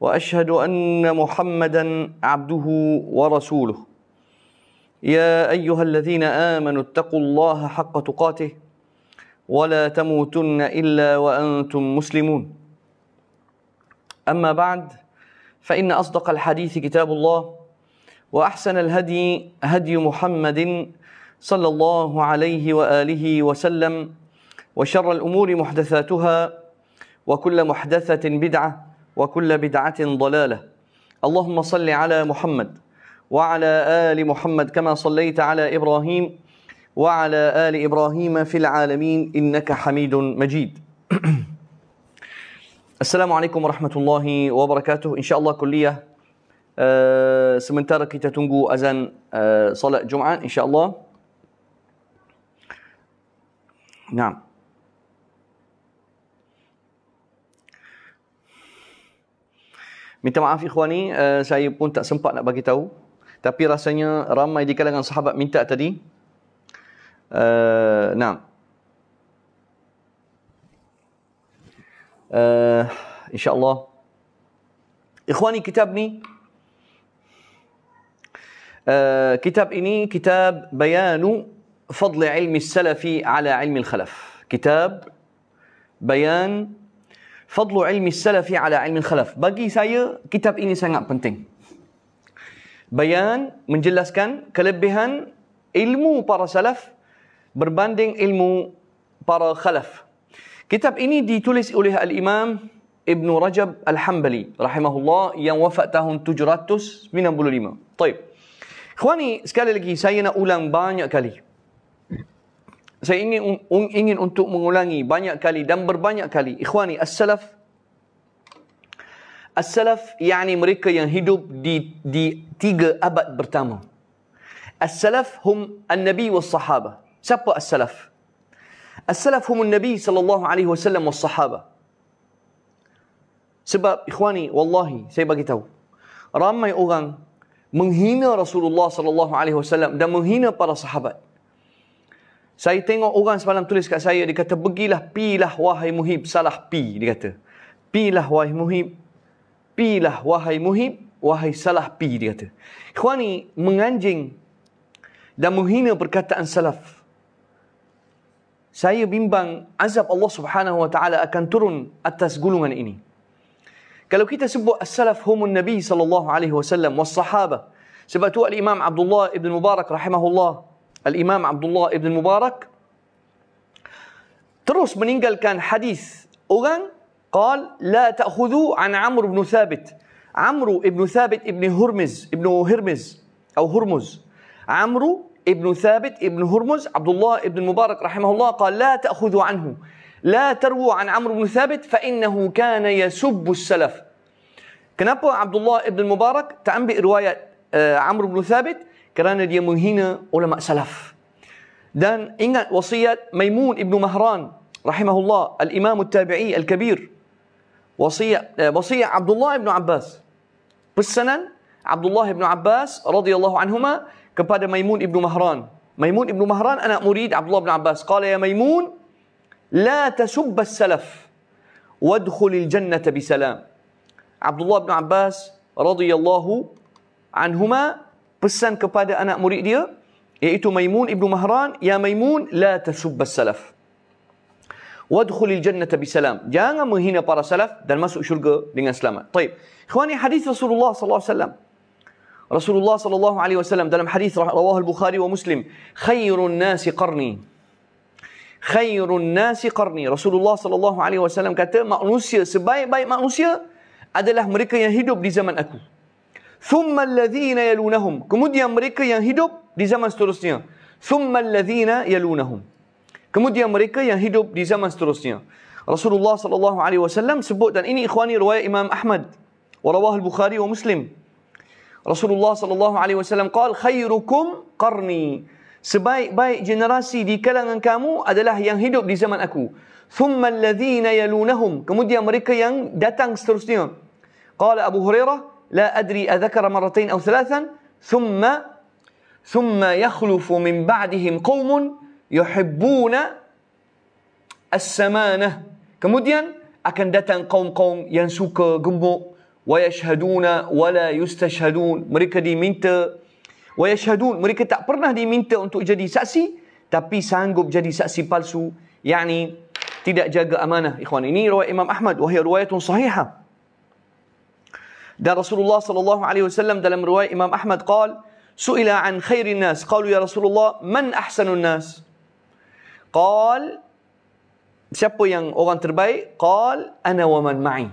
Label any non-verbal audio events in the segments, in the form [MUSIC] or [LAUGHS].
واشهد ان محمدا عبده ورسوله يا ايها الذين امنوا اتقوا الله حق تقاته ولا تموتن الا وانتم مسلمون اما بعد فان اصدق الحديث كتاب الله واحسن الهدي هدي محمد صلى الله عليه واله وسلم وشر الامور محدثاتها وكل محدثه بدعه وكل بدعة ضلالة اللهم صل على محمد وعلى آل محمد كما صليت على إبراهيم وعلى آل إبراهيم في العالمين إنك حميد مجيد [CLEARS THROAT] السلام عليكم ورحمة الله وبركاته إن شاء الله كلية sementara آه، kita أزان azan آه، صلاة جمعة إن شاء الله نعم Minta maaf ikhwani uh, saya pun tak sempat nak bagi tahu. Tapi rasanya ramai di kalangan sahabat minta tadi. Uh, nah. Uh, InsyaAllah. ikhwani kitab ni. Uh, kitab ini, kitab bayanu fadli ilmi salafi ala ilmi al-khalaf. Kitab bayan fadlu ilmi salafi ala ilmi khalaf. Bagi saya, kitab ini sangat penting. Bayan menjelaskan kelebihan ilmu para salaf berbanding ilmu para khalaf. Kitab ini ditulis oleh Al-Imam Ibn Rajab Al-Hambali rahimahullah yang wafat tahun 795. Taib. Khwani, sekali lagi saya nak ulang banyak kali. Saya ingin un, ingin untuk mengulangi banyak kali dan berbanyak kali. Ikhwani, as-salaf As-salaf yakni mereka yang hidup di di tiga abad pertama. As-salaf hum an-nabi was sahaba. Siapa as-salaf? As-salaf hum an-nabi sallallahu alaihi wasallam was sahaba. Sebab ikhwani, wallahi saya bagi tahu. Ramai orang menghina Rasulullah sallallahu alaihi wasallam dan menghina para sahabat. Saya tengok orang semalam tulis kat saya, dia kata, Pergilah, pilah wahai muhib, salah pi, dia kata. Pilah wahai muhib, pilah wahai muhib, wahai salah pi, dia kata. Ikhwan ni menganjing dan menghina perkataan salaf. Saya bimbang azab Allah subhanahu wa ta'ala akan turun atas gulungan ini. Kalau kita sebut as-salaf humun nabi sallallahu alaihi wasallam was sahaba sebab tu al-imam Abdullah ibn Mubarak rahimahullah الإمام عبد الله ابن المبارك terus كان حديث orang قال لا تأخذوا عن عمرو بن ثابت عمرو بن ثابت ابن هرمز ابن هرمز أو هرمز عمرو بن ثابت ابن هرمز عبد الله ابن المبارك رحمه الله قال لا تأخذوا عنه لا ترووا عن عمرو بن ثابت فإنه كان يسب السلف كنبو عبد الله ابن المبارك تعم riwayat عمرو بن ثابت kerana dia menghina ulama salaf. Dan ingat wasiat Maimun ibnu Mahran rahimahullah al-Imam at tabii al-Kabir. Wasiat eh, wasiat Abdullah ibnu Abbas. Pesanan Abdullah ibnu Abbas radhiyallahu anhuma kepada Maimun ibnu Mahran. Maimun ibnu Mahran anak murid Abdullah ibnu Abbas. Qala ya Maimun la tasubba as-salaf wadkhulil jannata bisalam. Abdullah ibnu Abbas radhiyallahu anhuma pesan kepada anak murid dia iaitu Maimun ibnu Mahran ya Maimun la tasubba salaf wadkhul al jannata bi salam jangan menghina para salaf dan masuk syurga dengan selamat طيب ikhwani hadis Rasulullah sallallahu alaihi wasallam Rasulullah sallallahu alaihi wasallam dalam hadis rawahu al-Bukhari wa Muslim khairun nas qarni khairun nas qarni Rasulullah sallallahu alaihi wasallam kata manusia sebaik-baik manusia adalah mereka yang hidup di zaman aku ثم الذين يلونهم kemudian mereka yang hidup di zaman seterusnya ثم الذين يلونهم kemudian mereka yang hidup di zaman seterusnya Rasulullah sallallahu alaihi wasallam sebut dan ini ikhwani riwayat Imam Ahmad wa rawahu al-Bukhari wa Muslim Rasulullah sallallahu alaihi wasallam qal khairukum qarni sebaik-baik generasi di kalangan kamu adalah yang hidup di zaman aku ثم الذين يلونهم kemudian mereka yang datang seterusnya Kata Abu Hurairah لا أدري أذكر مرتين أو ثلاثا ثم ثم يخلف من بعدهم قوم يحبون السمانة kemudian akan datang kaum-kaum yang suka gemuk ويشهدون ولا يستشهدون mereka diminta ويشهدون mereka tak pernah diminta untuk jadi saksi tapi sanggup jadi saksi palsu yakni tidak jaga amanah ikhwan ini riwayat Imam Ahmad wahia riwayatun sahihah ده رسول الله صلى الله عليه وسلم ده لم رواية إمام أحمد قال سئل عن خير الناس قالوا يا رسول الله من أحسن الناس قال siapa yang orang تربي قال أنا ومن معي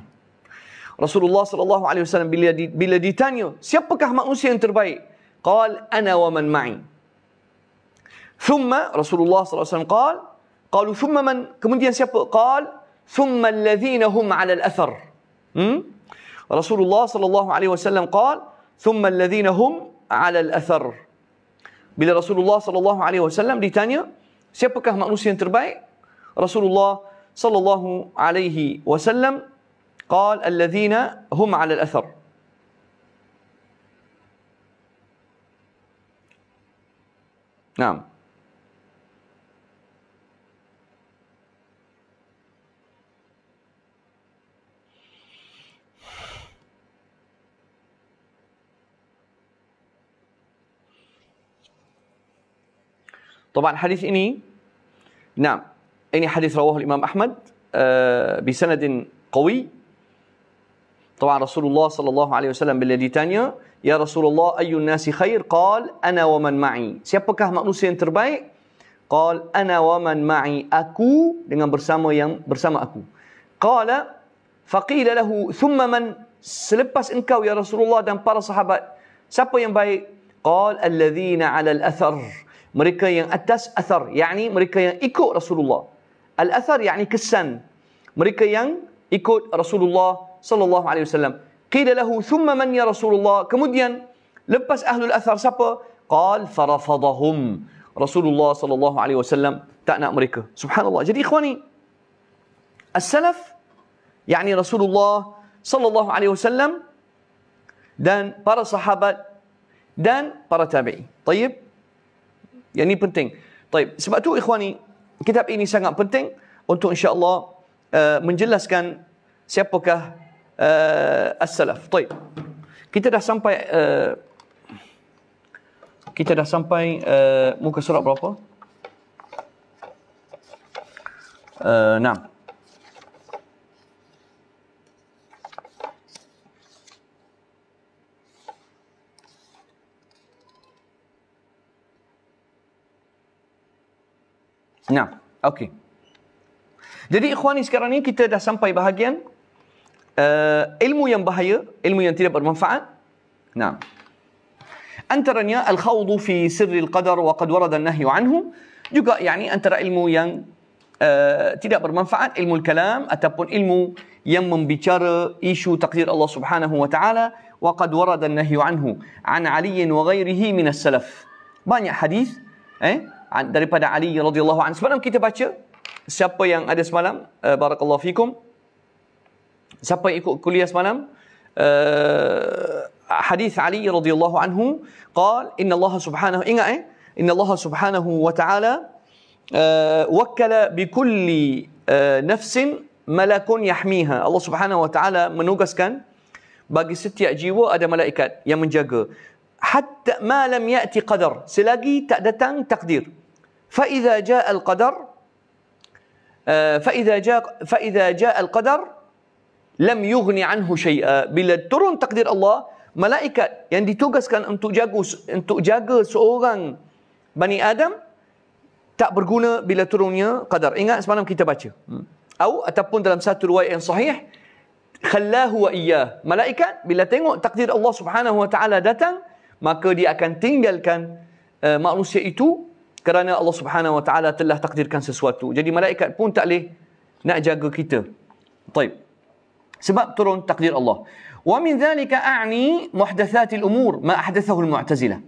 رسول الله صلى الله عليه وسلم بلا دي بلا دي تانيو siapakah manusia yang terbaik قال أنا ومن معي ثم رسول الله صلى الله عليه وسلم قال قالوا ثم من kemudian siapa قال ثم الذين هم على الأثر hmm? رسول الله صلى الله عليه وسلم قال ثم الذين هم على الأثر بلا رسول الله صلى الله عليه وسلم ديتانيا سيبك manusia yang terbaik رسول الله صلى الله عليه وسلم قال الذين هم على الأثر نعم طبعا حديث إني نعم إني حديث رواه الإمام أحمد آه، بسند قوي طبعا رسول الله صلى الله عليه وسلم بالذي تانيا يا رسول الله أي الناس خير قال أنا ومن معي siapakah manusia yang قال أنا ومن معي أكو dengan برسامو yang bersama اكو قال فقيل له ثم من سلبس engkau يا رسول الله dan para sahabat siapa yang baik قال الذين على الأثر mereka yang atas athar yakni mereka yang ikut Rasulullah al athar yakni kesan mereka yang ikut Rasulullah sallallahu alaihi wasallam qila lahu thumma man ya Rasulullah kemudian lepas ahlul athar siapa qal farafadhum Rasulullah sallallahu alaihi wasallam tak nak mereka subhanallah jadi ikhwani as-salaf yakni Rasulullah sallallahu alaihi wasallam dan para sahabat dan para tabi'in. Tayyib. Yang ini penting. Taib. Sebab tu ikhwani, kitab ini sangat penting untuk insyaAllah uh, menjelaskan siapakah uh, as-salaf. Taib. Kita dah sampai... Uh, kita dah sampai uh, muka surat berapa? Uh, nah. Nah, okey. Jadi ikhwani sekarang ni kita dah sampai bahagian uh, ilmu yang bahaya, ilmu yang tidak bermanfaat. Nah. Antaranya al-khawdu fi sirri al-qadar wa qad warada an-nahyu anhu. Juga yakni antara ilmu yang uh, tidak bermanfaat ilmu kalam ataupun ilmu yang membicara isu takdir Allah Subhanahu wa taala wa qad warada an-nahyu anhu an Ali wa ghairihi min as-salaf. Banyak hadis eh daripada Ali radhiyallahu anhu. Semalam kita baca siapa yang ada semalam uh, barakallahu fikum. Siapa yang ikut kuliah semalam uh, hadis Ali radhiyallahu anhu qal inna Allah subhanahu ingat eh inna Allah subhanahu wa taala uh, eh, wakala bi kulli uh, nafsin malakun yahmiha. Allah subhanahu wa taala menugaskan bagi setiap jiwa ada malaikat yang menjaga hatta ma lam ya'ti qadar selagi tak datang takdir فإذا جاء القدر فإذا جاء فإذا جاء القدر لم يغني عنه شيئا bila turun takdir Allah malaikat yang ditugaskan untuk jaga untuk jaga seorang Bani Adam tak berguna bila turunnya qadar ingat semalam kita baca atau hmm. ataupun dalam satu riwayat yang sahih khallahu wa iya malaikat bila tengok takdir Allah Subhanahu wa taala datang maka dia akan tinggalkan uh, manusia itu kerana Allah Subhanahu Wa Taala telah takdirkan sesuatu. Jadi malaikat pun tak boleh nak jaga kita. Baik. Sebab turun takdir Allah. Wa min dhalika a'ni muhdathatil umur ma ahdathahu al-mu'tazilah.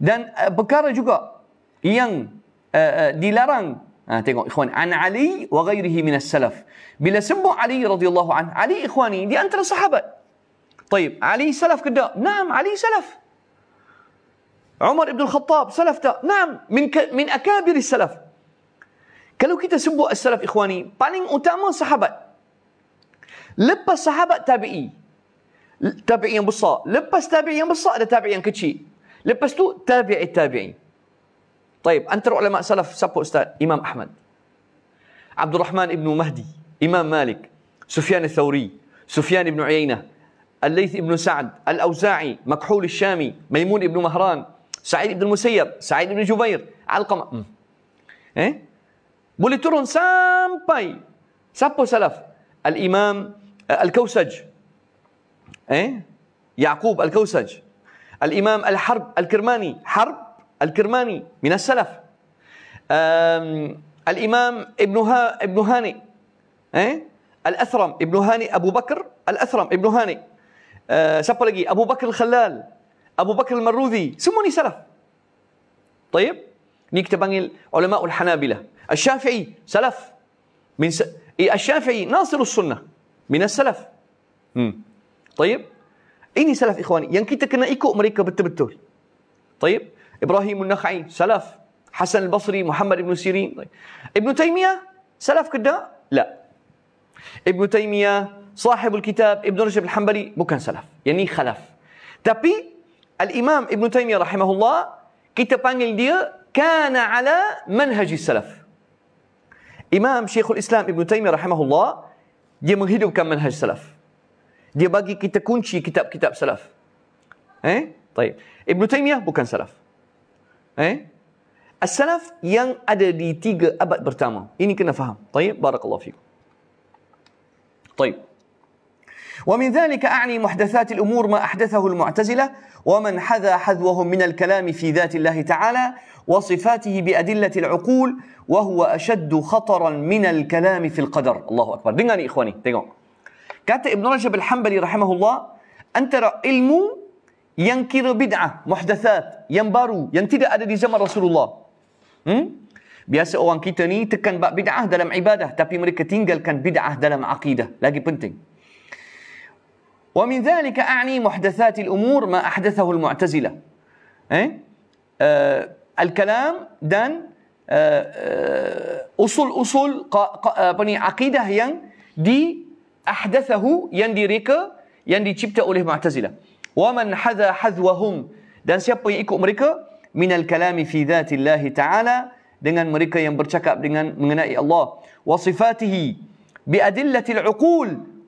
Dan uh, perkara juga yang uh, uh, dilarang ha, tengok ikhwan an Ali wa ghairihi min as-salaf. Bila sebut Ali radhiyallahu anhu. Ali ikhwani di antara sahabat. Baik, Ali salaf ke tak? Naam, Ali salaf. عمر بن الخطاب سلف تا نعم من ك... من اكابر السلف كلو كي تسبو السلف اخواني paling utama صحابه lepas صحابه تابعي tabi'i yang besar lepas tabi'i yang besar ada tabi'i yang kecil lepas طيب انت علماء سلف سبو استاذ امام احمد عبد الرحمن بن مهدي امام مالك سفيان الثوري سفيان بن عيينه الليث بن سعد الاوزاعي مكحول الشامي ميمون بن مهران سعيد بن المسير سعيد بن جبير علقمة إيه بولي ترون سامباي سابو سلف الإمام آه، الكوسج إيه يعقوب الكوسج الإمام الحرب الكرماني حرب الكرماني من السلف الإمام ابن ها ابن هاني إيه الأثرم ابن هاني أبو بكر الأثرم ابن هاني آه، سابو لقي أبو بكر الخلال ابو بكر المروذي سموني سلف طيب نكتب عن علماء الحنابله الشافعي سلف من س... الشافعي ناصر السنه من السلف مم. طيب اني سلف اخواني ينكتك انا ايكو امريكا بالتبتول طيب ابراهيم النخعي سلف حسن البصري محمد بن سيرين طيب. ابن تيميه سلف كدا لا ابن تيميه صاحب الكتاب ابن رجب الحنبلي بو كان سلف يعني خلف تبي Al-Imam Ibn Taymiyyah rahimahullah kita panggil dia kana ala manhaji salaf. Imam Syekhul Islam Ibn Taymiyyah rahimahullah dia menghidupkan manhaj salaf. Dia bagi kita kunci kitab-kitab salaf. Eh? Baik. Ibn Taymiyyah bukan salaf. Eh? As-salaf yang ada di tiga abad pertama. Ini kena faham. Baik, barakallahu fikum. Baik. ومن ذلك أعني محدثات الأمور ما أحدثه المعتزلة ومن حذا حذوهم من الكلام في ذات الله تعالى وصفاته بأدلة العقول وهو أشد خطرا من الكلام في القدر الله أكبر دعني إخواني دعوا كات ابن رجب الحنبلي رحمه الله أن ترى علم ينكر بدعة محدثات ينبارو ينتدى أدد زمن رسول الله hmm? Biasa orang kita ni tekan bab bid'ah dalam ibadah Tapi mereka tinggalkan bid'ah dalam akidah Lagi penting ومن ذلك أعني محدثات الأمور ما أحدثه المعتزلة إيه؟ آه الكلام دان آه, آه، أصول أصول آه، بني عقيدة ين دي أحدثه ين دي ريكا ين دي معتزلة ومن حذا حذوهم دان سيبا يكو مريكا من الكلام في ذات الله تعالى dengan mereka yang bercakap dengan mengenai Allah wa sifatihi bi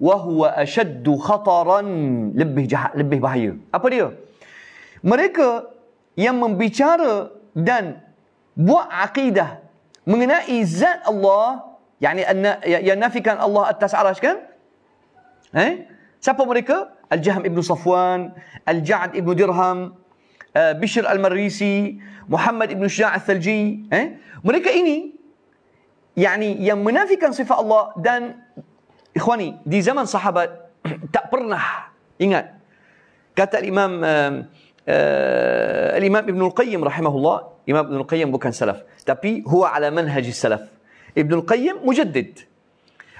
wahuwa ashaddu khataran lebih jahat lebih bahaya apa dia mereka yang membicara dan buat akidah mengenai zat Allah yakni yang nafikan Allah atas arasy kan eh siapa mereka al-jahm ibnu safwan al-ja'd ibnu dirham eh, Bishr al-Marisi, Muhammad ibn Shah al-Thalji. Eh? Mereka ini yani, yang menafikan sifat Allah dan Ikhwani, di zaman sahabat [CLEARS THROAT] tak pernah ingat kata Imam um, uh, uh, Imam Ibnul Qayyim rahimahullah, Imam Ibnul Qayyim bukan salaf, tapi huwa ala manhaj salaf. Ibnul Qayyim mujaddid.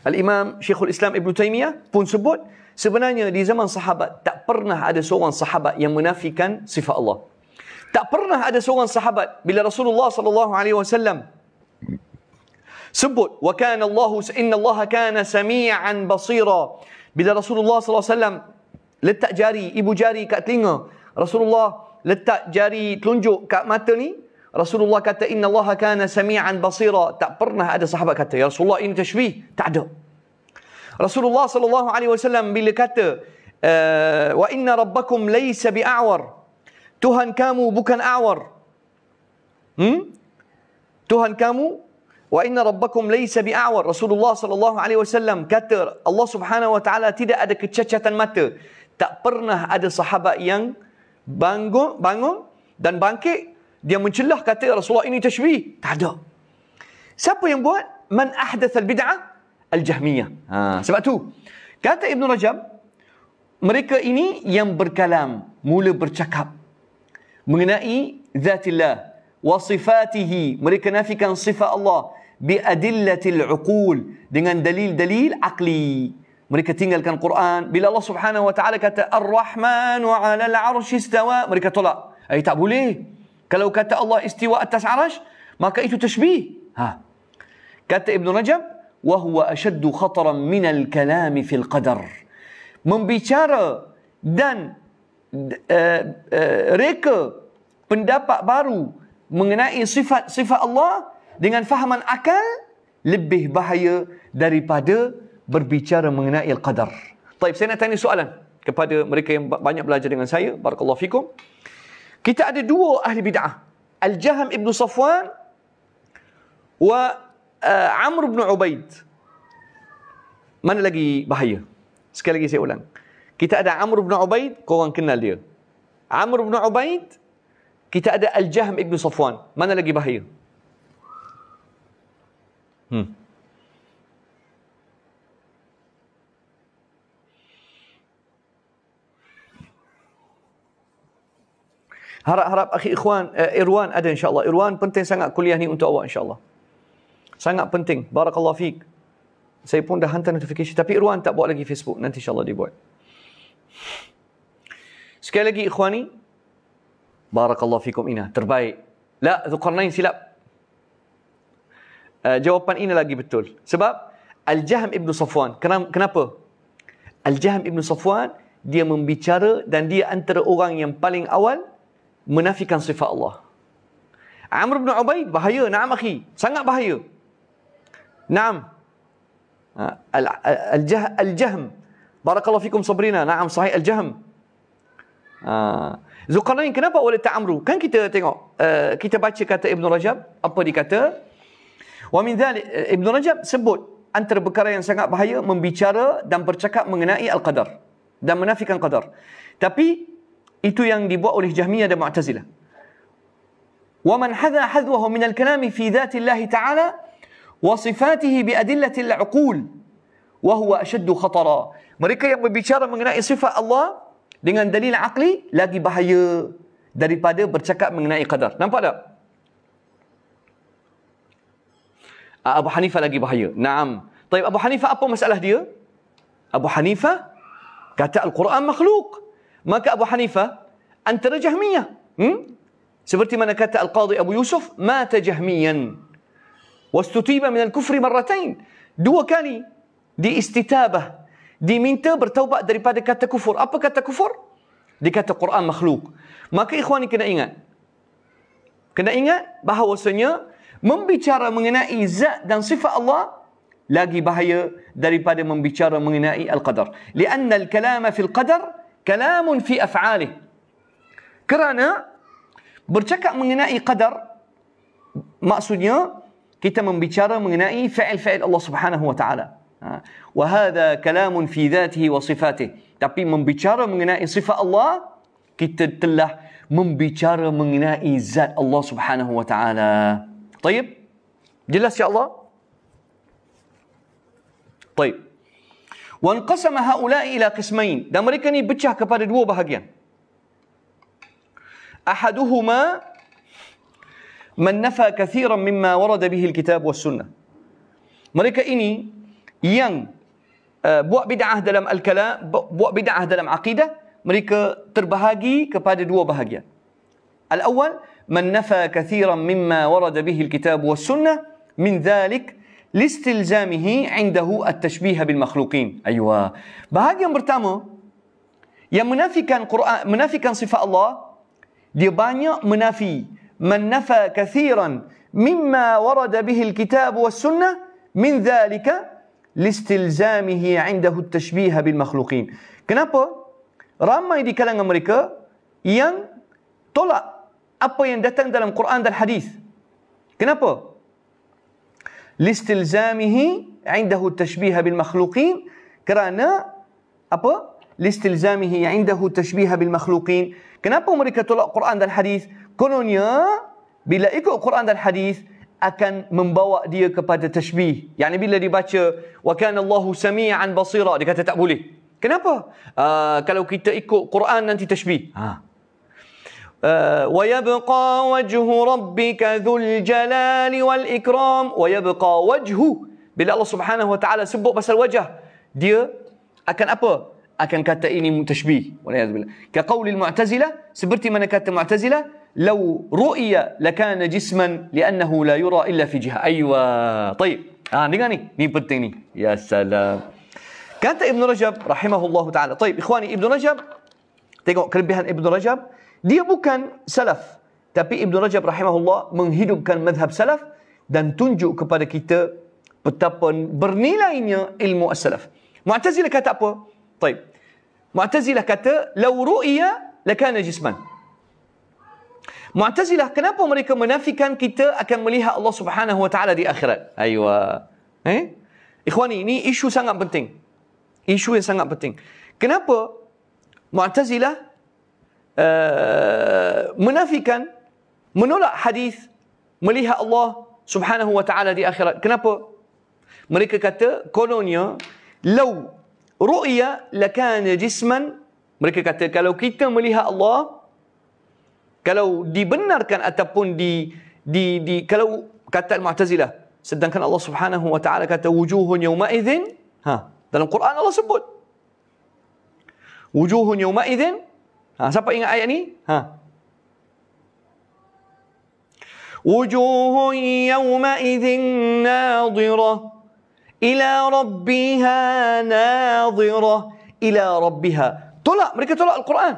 Al-Imam Syekhul Islam Ibn Taymiyah pun sebut sebenarnya di zaman sahabat tak pernah ada seorang sahabat yang menafikan sifat Allah. Tak pernah ada seorang sahabat bila Rasulullah sallallahu alaihi wasallam sebut wa kana Allahu inna Allah kana samian basira bila Rasulullah sallallahu alaihi wasallam letak jari ibu jari kat telinga Rasulullah letak jari telunjuk kat mata ni Rasulullah kata inna Allah kana samian basira tak pernah ada sahabat kata ya Rasulullah ini tashbih tak ada Rasulullah sallallahu alaihi wasallam bila kata eh, wa inna rabbakum laysa bi'awar Tuhan kamu bukan awar hmm? Tuhan kamu wa inna rabbakum laysa bi'awar Rasulullah sallallahu alaihi wasallam kata Allah Subhanahu wa taala tidak ada kecacatan mata tak pernah ada sahabat yang bangun bangun dan bangkit dia mencelah kata Rasulullah ini tashbih tak ada siapa yang buat man ahdath al bid'ah al jahmiyah ha. sebab tu kata Ibn Rajab mereka ini yang berkalam mula bercakap mengenai zatillah wa sifatihi mereka nafikan sifat Allah bi adillatil uqul dengan dalil-dalil akli mereka tinggalkan Quran bila Allah Subhanahu wa taala kata ar-rahman wa Al arsy istawa mereka tolak ai eh, tak boleh kalau kata Allah istiwa atas arsy maka itu tashbih ha kata Ibn Rajab wa huwa ashaddu khataran min al-kalam fi al-qadar membicara dan uh, uh, reka pendapat baru mengenai sifat-sifat Allah dengan fahaman akal lebih bahaya daripada berbicara mengenai al-qadar. Baik, saya nak tanya soalan kepada mereka yang banyak belajar dengan saya. Barakallahu fikum. Kita ada dua ahli bid'ah. Al-Jaham ibn Safwan wa uh, Amr ibn Ubaid. Mana lagi bahaya? Sekali lagi saya ulang. Kita ada Amr ibn Ubaid, korang kenal dia. Amr ibn Ubaid, kita ada Al-Jaham ibn Safwan. Mana lagi bahaya? Hmm. Harap-harap akhi ikhwan, eh, Irwan ada insyaAllah. Irwan penting sangat kuliah ni untuk awak insyaAllah. Sangat penting. Barakallah fiqh. Saya pun dah hantar notifikasi. Tapi Irwan tak buat lagi Facebook. Nanti insyaAllah dia buat. Sekali lagi ikhwani. Barakallah fikum ina. Terbaik. La, Zulkarnain silap uh, jawapan ini lagi betul. Sebab al Jaham Ibn Safwan. Kenapa? al Jaham Ibn Safwan, dia membicara dan dia antara orang yang paling awal menafikan sifat Allah. Amr bin Ubaid, bahaya. Naam, akhi. Sangat bahaya. Naam. Ha, Al-Jahm. Al- Al-Jah- Barakallahu fikum sabrina. Naam, sahih Al-Jahm. Ha. Zulqarnain, kenapa oleh Ta'amru? Kan kita tengok, uh, kita baca kata Ibn Rajab, apa dikata? Wa min dhalik, eh, Ibn Rajab sebut antara perkara yang sangat bahaya membicara dan bercakap mengenai Al-Qadar dan menafikan Qadar. Tapi itu yang dibuat oleh Jahmiyah dan Mu'tazilah. Wa man hadha hadwahu min al-kalami fi dhati Allah Ta'ala wa sifatihi bi adillati al-uqul wa huwa ashadd khatara. Mereka yang berbicara mengenai sifat Allah dengan dalil akli lagi bahaya daripada bercakap mengenai qadar. Nampak tak? Ah, Abu Hanifah lagi bahaya. Naam. Tapi Abu Hanifah apa masalah dia? Abu Hanifah kata Al-Quran makhluk. Maka Abu Hanifah antara Jahmiyah. Hmm? Seperti mana kata Al-Qadhi Abu Yusuf, mata Jahmiyan. Wastutiba min kufri marratain. Dua kali Di diistitabah, diminta bertaubat daripada kata kufur. Apa kata kufur? Dikata Quran makhluk. Maka ikhwan kena ingat. Kena ingat bahawasanya membicara mengenai zat dan sifat Allah lagi bahaya daripada membicara mengenai al-qadar. Lianna al-kalama fi al-qadar kalamun fi af'alih. Kerana bercakap mengenai qadar maksudnya kita membicara mengenai fa'il-fa'il Allah Subhanahu wa taala. Ha. Wa hadha kalamun fi dhatihi wa sifatih. Tapi membicara mengenai sifat Allah kita telah membicara mengenai zat Allah Subhanahu wa taala. طيب جلس يا الله طيب وانقسم هؤلاء إلى قسمين دام ريكني بتشاه كبار دوو أحدهما من نفى كثيرا مما ورد به الكتاب والسنة مريكا إني ين بوا بدعة دلم الكلام بوا بدعة دلم عقيدة مريكا تربهاجي كبار دوو الأول من نفى كثيرا مما ورد به الكتاب والسنة من ذلك لاستلزامه عنده التشبيه بالمخلوقين أيوة بهاد يوم برتامو yang menafikan Quran menafikan sifat Allah dia banyak menafi man nafa kathiran mimma warada bihi alkitab was sunnah min dhalika listilzamihi 'indahu at-tashbih bil makhluqin kenapa ramai di kalangan mereka yang tolak apa yang datang dalam Quran dan hadis. Kenapa? Listilzamihi indahu tashbiha bil makhluqin kerana apa? Listilzamihi indahu tashbiha bil makhluqin. Kenapa mereka tolak Quran dan hadis? Kononnya bila ikut Quran dan hadis akan membawa dia kepada tashbih. Yani bila dibaca wa kana Allahu samian basira dia tak boleh. Kenapa? Uh, kalau kita ikut Quran nanti tashbih. Ha. ويبقى وجه ربك ذو الجلال والإكرام ويبقى وجhu bila Allah Subhanahu Wa Taala sebut pasal wajah dia akan apa akan kata ini tashbih waliyazbillah ka qaulil mu'tazilah seperti mana kata mu'tazilah لو رؤي لكان جسما لأنه لا يرى إلا في جهة أيوة طيب آه dengar ni ni penting ni ya salam kata Ibn Rajab rahimahullahu taala طيب ikhwani Ibn Rajab tengok kelebihan Ibn Rajab Dia bukan salaf. Tapi Ibn Rajab rahimahullah menghidupkan madhab salaf dan tunjuk kepada kita betapa bernilainya ilmu as-salaf. Mu'tazilah kata apa? Taib. Mu'tazilah kata, Lau ru'iya lakana jisman. Mu'tazilah, kenapa mereka menafikan kita akan melihat Allah subhanahu wa ta'ala di akhirat? Aywa. Eh? Ikhwani, ini isu sangat penting. Isu yang sangat penting. Kenapa Mu'tazilah Eh, menafikan menolak hadis melihat Allah Subhanahu wa taala di akhirat. Kenapa? Mereka kata kononnya law ru'ya lakana jisman mereka kata kalau kita melihat Allah kalau dibenarkan ataupun di di di kalau kata Mu'tazilah sedangkan Allah Subhanahu wa taala kata wujuhun yawma idzin ha dalam Quran Allah sebut wujuhun yawma idzin Ha, siapa ingat ayat ni? Ha. Wujuhun yawma idzin nadhira ila rabbiha nadhira ila rabbiha. Tolak, mereka tolak Al-Quran.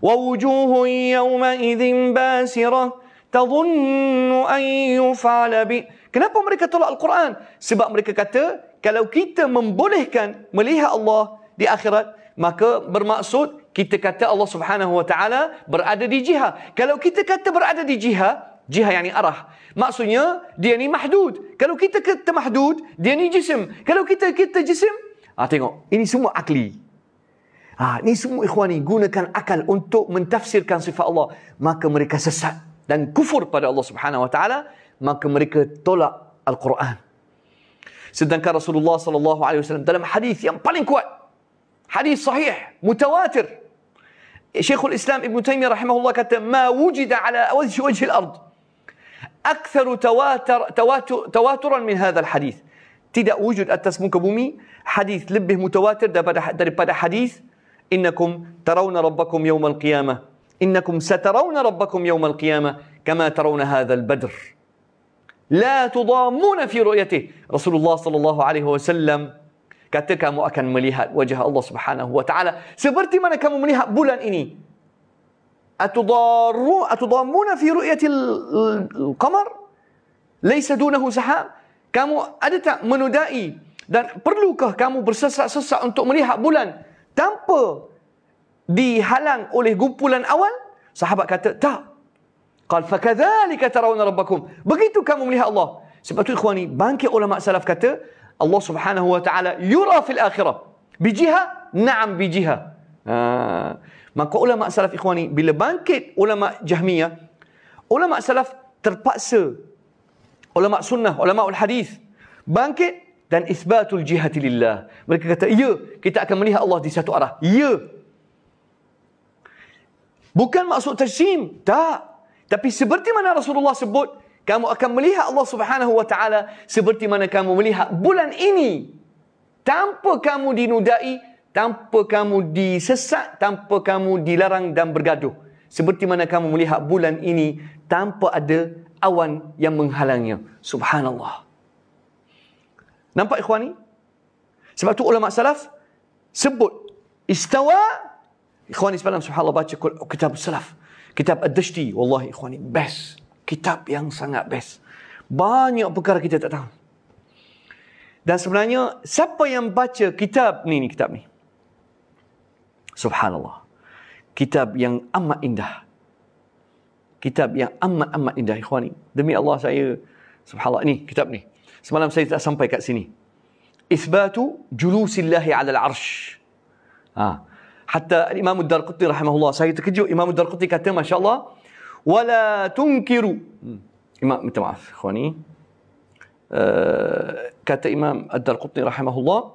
Wa wujuhun yawma idzin basira tadhunnu an yuf'ala bi. Kenapa mereka tolak Al-Quran? Sebab mereka kata kalau kita membolehkan melihat Allah di akhirat, maka bermaksud kita kata Allah Subhanahu Wa Taala berada di jihad. Kalau kita kata berada di jihad, jihad yang ni arah. Maksudnya dia ni mahdud. Kalau kita kata mahdud, dia ni jisim. Kalau kita kata jisim, ah tengok, ini semua akli. Ah, ini semua ikhwan, ikhwani gunakan akal untuk mentafsirkan sifat Allah, maka mereka sesat dan kufur pada Allah Subhanahu Wa Taala, maka mereka tolak Al-Quran. Sedangkan Rasulullah sallallahu alaihi wasallam dalam hadis yang paling kuat حديث صحيح متواتر شيخ الاسلام ابن تيميه رحمه الله كتب ما وجد على وجه وجه الارض اكثر تواتر تواتر تواترا من هذا الحديث تدا وجد التسمك بومي حديث لبه متواتر بعد حديث انكم ترون ربكم يوم القيامه انكم سترون ربكم يوم القيامه كما ترون هذا البدر لا تضامون في رؤيته رسول الله صلى الله عليه وسلم kata kamu akan melihat wajah Allah Subhanahu wa taala seperti mana kamu melihat bulan ini atudaru atudamuna fi ru'yati al-qamar uh, laysa dunahu sahab kamu ada tak menudai dan perlukah kamu bersesak-sesak untuk melihat bulan tanpa dihalang oleh gumpulan awal sahabat kata tak qal fa kadzalika tarawna rabbakum begitu kamu melihat Allah sebab tu ikhwani bangkit ulama salaf kata الله سبحانه وتعالى يرى في الآخرة بجهة نعم بجهة maka ulama salaf ikhwani bila bangkit ulama jahmiyah ulama salaf terpaksa ulama sunnah ulama ul hadis bangkit dan isbatul jihati lillah mereka kata ya kita akan melihat Allah di satu arah ya bukan maksud tajsim tak tapi seperti mana Rasulullah sebut kamu akan melihat Allah Subhanahu wa taala seperti mana kamu melihat bulan ini tanpa kamu dinudai tanpa kamu disesat tanpa kamu dilarang dan bergaduh seperti mana kamu melihat bulan ini tanpa ada awan yang menghalangnya subhanallah nampak ikhwani sebab tu ulama salaf sebut istawa ikhwani sebab subhanallah baca kitab salaf kitab ad-dashti wallahi ikhwani best kitab yang sangat best. Banyak perkara kita tak tahu. Dan sebenarnya siapa yang baca kitab ni ni kitab ni. Subhanallah. Kitab yang amat indah. Kitab yang amat-amat indah ikhwan ni. Demi Allah saya subhanallah ni kitab ni. Semalam saya tak sampai kat sini. Isbatu julusillahi ala al-arsh. Ha. Hatta Imam Ad-Darqutni rahimahullah saya terkejut Imam Ad-Darqutni kata masya-Allah ولا تنكروا إمام أنت معرف إخواني آه إمام الدار قطني رحمه الله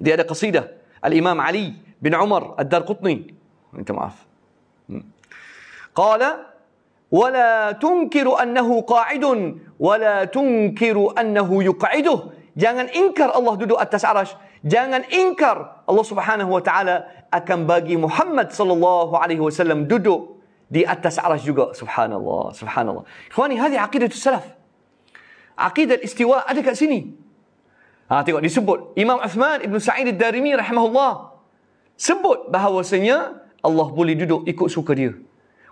دي هذه قصيدة الإمام علي بن عمر الدار قطني أنت معاف قال ولا تنكر أنه قاعد ولا تنكر أنه يقعده Jangan ingkar Allah duduk atas arash Jangan ingkar Allah Subhanahu wa taala akan bagi Muhammad sallallahu alaihi wasallam duduk di atas arasy juga. Subhanallah, subhanallah. Ikhwani, hadi aqidah salaf. Aqidah istiwa ada kat sini. Ha, tengok disebut Imam Uthman Ibn Sa'id Ad-Darimi rahimahullah sebut bahawasanya Allah boleh duduk ikut suka dia.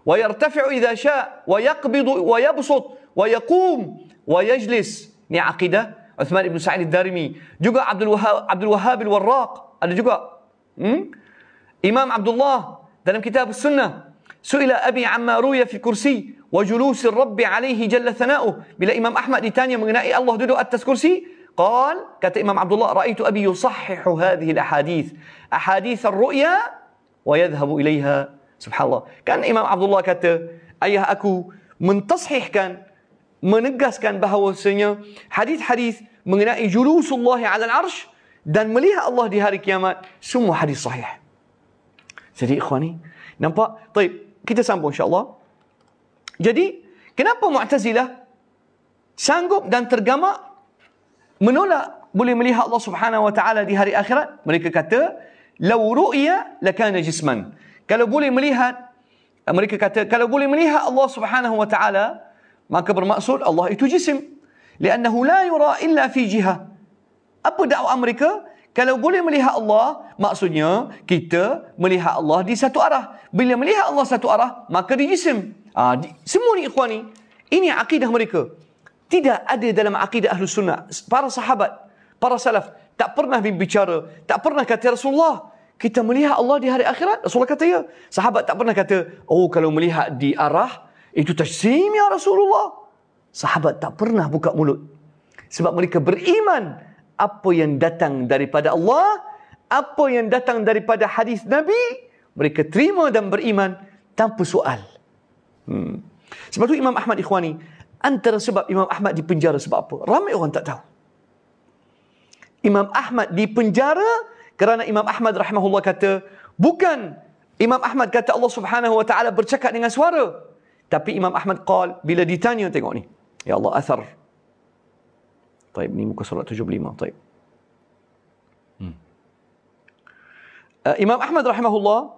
Wa yartafi'u idza syaa wa yaqbidu wa yabsut wa yaqum wa yajlis. Ni aqidah Uthman ibn Sa'id Darimi, juga Abdul Wahab Abdul Wahab al-Warraq, ada juga. Hmm? Imam Abdullah dalam kitab Sunnah, suila Abi amma ruya fi kursi wa julus ar-rabb alaihi jalla thana'u. Bila Imam Ahmad ditanya mengenai Allah duduk atas kursi, قال كتب إمام عبد الله رأيت أبي يصحح هذه الأحاديث أحاديث الرؤيا ويذهب إليها سبحان الله كان إمام عبد الله kata ayah aku mentasihkan menegaskan bahawasanya hadis-hadis mengenai julusullah ala al-arsh dan melihat Allah di hari kiamat semua hadis sahih. Jadi ikhwani, nampak? Baik, kita sambung insya-Allah. Jadi, kenapa Mu'tazilah sanggup dan tergamak menolak boleh melihat Allah Subhanahu wa taala di hari akhirat? Mereka kata, "Law ru'ya lakana jisman." Kalau boleh melihat mereka kata kalau boleh melihat Allah Subhanahu wa taala Maka bermaksud Allah itu jisim. Liannahu la yura illa fi jiha. Apa dakwa mereka? Kalau boleh melihat Allah, maksudnya kita melihat Allah di satu arah. Bila melihat Allah satu arah, maka dia jisim. Ha, di, semua ni ikhwan ni. Ini akidah mereka. Tidak ada dalam akidah Ahlus Sunnah. Para sahabat, para salaf, tak pernah bicara, tak pernah kata Rasulullah. Kita melihat Allah di hari akhirat. Rasulullah kata ya. Sahabat tak pernah kata, oh kalau melihat di arah, Eh, itu tajsim ya Rasulullah. Sahabat tak pernah buka mulut. Sebab mereka beriman apa yang datang daripada Allah, apa yang datang daripada hadis Nabi, mereka terima dan beriman tanpa soal. Hmm. Sebab tu Imam Ahmad Ikhwani, antara sebab Imam Ahmad dipenjara sebab apa? Ramai orang tak tahu. Imam Ahmad dipenjara kerana Imam Ahmad rahimahullah kata, bukan Imam Ahmad kata Allah Subhanahu wa taala bercakap dengan suara. Tapi Imam Ahmad qal bila ditanya tengok ni. Ya Allah asar. Taib ni muka surat 75. Taib. Hmm. Uh, Imam Ahmad rahimahullah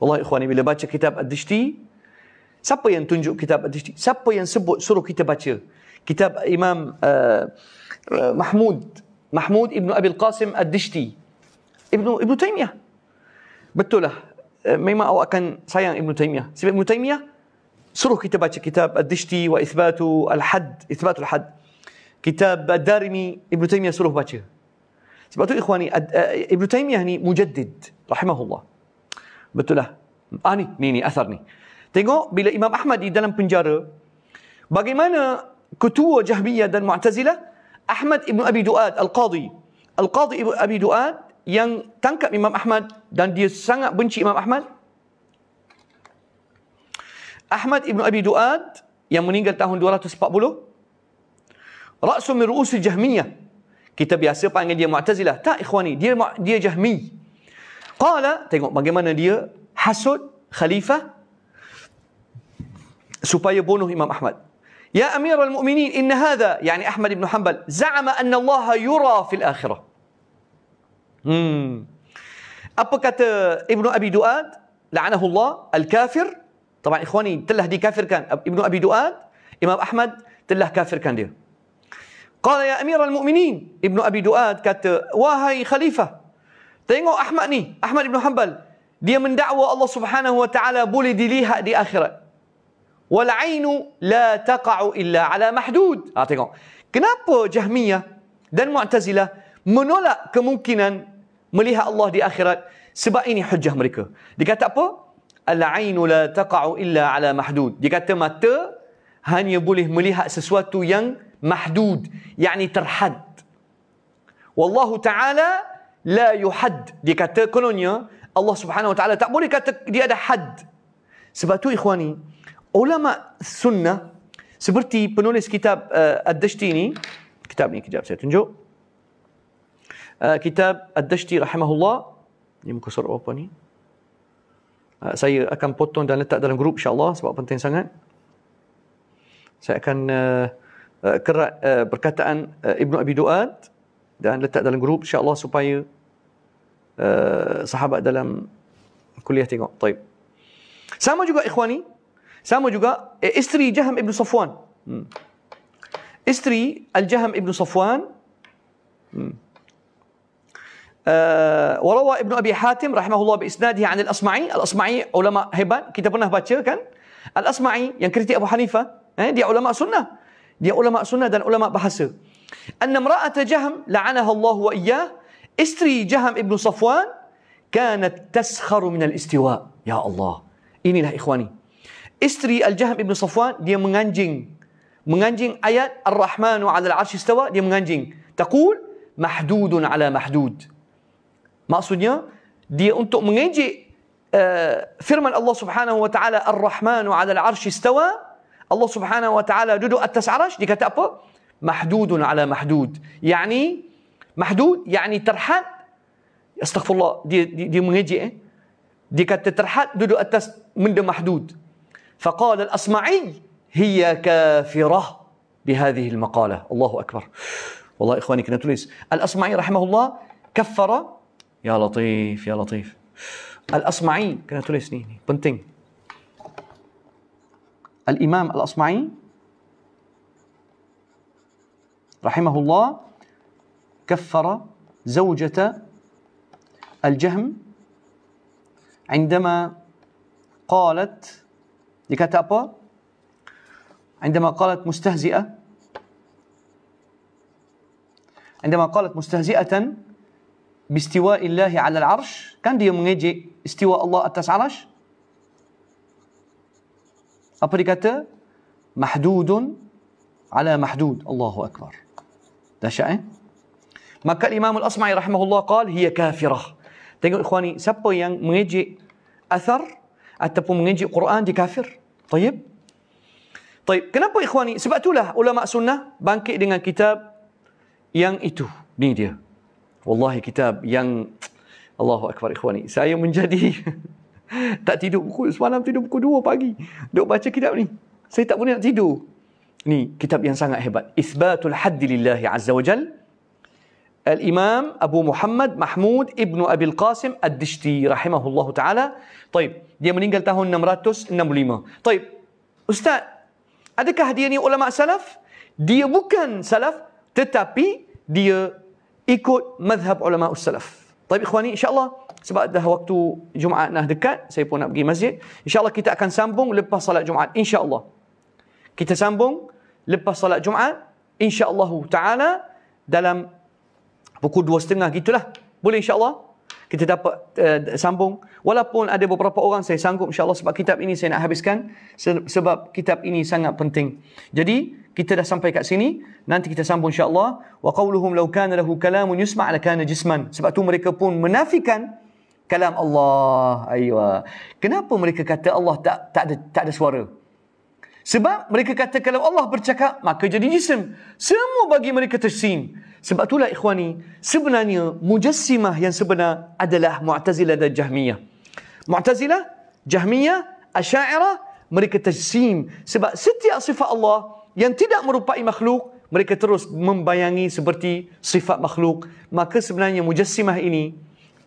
Wallahi ikhwani bila baca kitab Ad-Dishti siapa yang tunjuk kitab Ad-Dishti? Siapa yang sebut suruh kita baca? Kitab Imam uh, uh, Mahmud Mahmud Ibn Abi Al-Qasim Ad-Dishti Ibn Ibn Taymiyah. Betul lah Eh, memang awak akan sayang Ibn Taymiyah. Sebab Ibn Taymiyah suruh kita baca kitab Ad-Dishti wa Ithbatu Al-Had, Ithbatu Al-Had. Kitab Ad-Darimi, Ibn Taymiyah suruh baca. Sebab tu ikhwani, Ad- eh, Ibn Taymiyah ni mujaddid, rahimahullah. Betul lah. Ah ni, ni ni, asar ni. Tengok bila Imam Ahmad di dalam penjara, bagaimana ketua Jahmiyah dan Mu'tazilah, Ahmad Ibn Abi Duad, Al-Qadhi. Al-Qadhi Ibn Abi Duad, yang tangkap Imam Ahmad dan dia sangat benci Imam Ahmad? Ahmad ibnu Abi Duad yang meninggal tahun 240. Rasul min ru'usul jahmiyah. Kita biasa panggil dia Mu'tazilah. Tak ikhwani, dia dia Jahmi. Qala, tengok bagaimana dia hasud khalifah supaya bunuh Imam Ahmad. Ya Amirul al-Mu'minin, inna hadha, yani Ahmad ibn Hanbal, za'ama anna Allah yura fil akhirah. Hmm. Apa kata Ibnu Abi Duad? La'anahullah al-kafir. Tabaan ikhwani telah dikafirkan. Ibnu Abi Duad, Imam Ahmad telah kafirkan dia. Qala ya amiral mu'minin. Ibnu Abi Duad kata, wahai khalifah. Tengok Ahmad ni, Ahmad Ibn Hanbal. Dia mendakwa Allah subhanahu wa ta'ala boleh dilihat di akhirat. Wal'ainu la taqa'u illa ala mahdud. Ha, tengok. Kenapa Jahmiyah dan Mu'tazilah menolak kemungkinan melihat Allah di akhirat sebab ini hujah mereka. Dia kata apa? Al-ainu la taqa'u illa ala mahdud. Dia kata mata hanya boleh melihat sesuatu yang mahdud, yakni terhad. Wallahu ta'ala la yuhad. Dia kata kononnya Allah Subhanahu wa ta'ala tak boleh kata dia ada had. Sebab tu ikhwani, ulama sunnah seperti penulis kitab uh, Ad-Dashti ni, kitab ni kejap saya tunjuk. كتاب الدشتي رحمه الله ini muka surat berapa ni uh, saya akan potong dan letak dalam grup insyaallah sebab penting sangat saya akan uh, uh, kerat uh, perkataan uh, Ibnu Abi Duat dan letak dalam grup insyaallah supaya uh, sahabat dalam kuliah tengok طيب sama juga ikhwani sama juga eh, isteri Jaham Ibn Safwan hmm. isteri Al-Jaham Ibn Safwan hmm. وروى ابن ابي حاتم رحمه الله باسناده عن الاصمعي، الاصمعي علماء هبان، كتاب pernah baca kan؟ الاصمعي yang kritik ابو حنيفه، eh, dia ulama sunnah. Dia ulama sunnah dan ulama bahasa. أن امرأة جهم لعنها الله وإياه استري جهم ابن صفوان كانت تسخر من الاستواء يا الله إني لا إخواني استري الجهم ابن صفوان dia menganjing menganjing ayat الرحمن على العرش استوى dia menganjing تقول محدود على محدود Maksudnya dia untuk mengejek uh, firman Allah Subhanahu wa taala Ar-Rahmanu 'ala al-'arsy istawa. Allah Subhanahu wa taala duduk atas arasy dia kata apa? Mahdudun 'ala mahdud. Yani mahdud yani terhad Astaghfirullah dia dia, dia mengejek eh? Dia kata terhad duduk atas benda mahdud. Faqala al-Asma'i hiya kafirah بهذه المقالة الله أكبر والله إخواني كنا تونس الأصمعي رحمه الله كفر يا لطيف يا لطيف الأصمعي كان ثلاث سنين بنتين الإمام الأصمعي رحمه الله كفر زوجة الجهم عندما قالت لكتابة عندما قالت مستهزئة عندما قالت مستهزئة Bistiwa illahi ala al-arsh Kan dia mengejek istiwa Allah atas arsh Apa dia kata? Mahdudun ala mahdud Allahu Akbar Dahsyat eh? Maka Imam Al-Asma'i rahmahullah Qal hiya kafirah Tengok ikhwani Siapa yang mengejek Athar Ataupun mengejek Quran Dia kafir Tayyip Tayyip Kenapa ikhwani? Sebab itulah Ulama' sunnah Bangkit dengan kitab Yang itu Ini dia Wallahi kitab yang Allahu Akbar ikhwani. Saya menjadi [LAUGHS] tak tidur pukul semalam tidur pukul 2 pagi. Duk baca kitab ni. Saya tak boleh nak tidur. Ni kitab yang sangat hebat. Isbatul Hadd lillah azza wa jal. Al-Imam Abu Muhammad Mahmud Ibn Abil Qasim Ad-Dishti rahimahullahu taala. Taib, dia meninggal tahun 665. Taib. Ustaz, adakah dia ni ulama salaf? Dia bukan salaf tetapi dia ikut mazhab ulama salaf. Tapi ikhwani insyaallah sebab dah waktu Jumaat dah dekat, saya pun nak pergi masjid. Insyaallah kita akan sambung lepas salat Jumaat insyaallah. Kita sambung lepas salat Jumaat insyaallah taala dalam pukul 2.30 gitulah. Boleh insyaallah? kita dapat uh, sambung walaupun ada beberapa orang saya sanggup insyaallah sebab kitab ini saya nak habiskan sebab kitab ini sangat penting jadi kita dah sampai kat sini nanti kita sambung insyaallah wa qauluhum law kana lahu kalamun yusma' la kana jisman sebab tu mereka pun menafikan kalam Allah aywa kenapa mereka kata Allah tak tak ada tak ada suara sebab mereka kata kalau Allah bercakap, maka jadi jisim. Semua bagi mereka tersim. Sebab itulah ikhwani, sebenarnya mujassimah yang sebenar adalah Mu'tazilah dan Jahmiyah. Mu'tazilah, Jahmiyah, Asyairah, mereka tersim. Sebab setiap sifat Allah yang tidak merupai makhluk, mereka terus membayangi seperti sifat makhluk. Maka sebenarnya mujassimah ini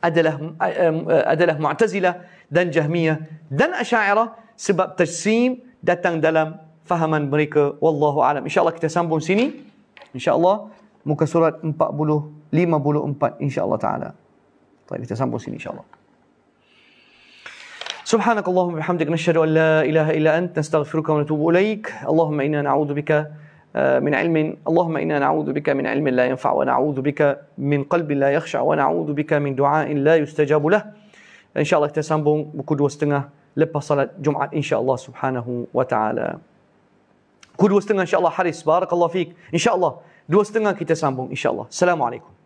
adalah eh, eh, adalah Mu'tazilah dan Jahmiyah dan Asyairah sebab tersim datang dalam fahaman mereka wallahu alam insyaallah kita sambung sini insyaallah muka surat 40 54 insyaallah taala طيب تسامبو سين ان شاء الله سبحانك اللهم وبحمدك نشهد ان لا اله الا انت نستغفرك ونتوب اليك اللهم انا نعوذ بك من علم اللهم انا نعوذ بك من علم لا ينفع ونعوذ بك من قلب لا يخشع ونعوذ بك من دعاء لا يستجاب له ان شاء الله تسامبو بكدو وستنغه lepas salat Jumaat insya-Allah Subhanahu wa taala. Ku dua setengah insya-Allah Haris, barakallahu fiik. Insya-Allah dua kita sambung insya-Allah. Assalamualaikum.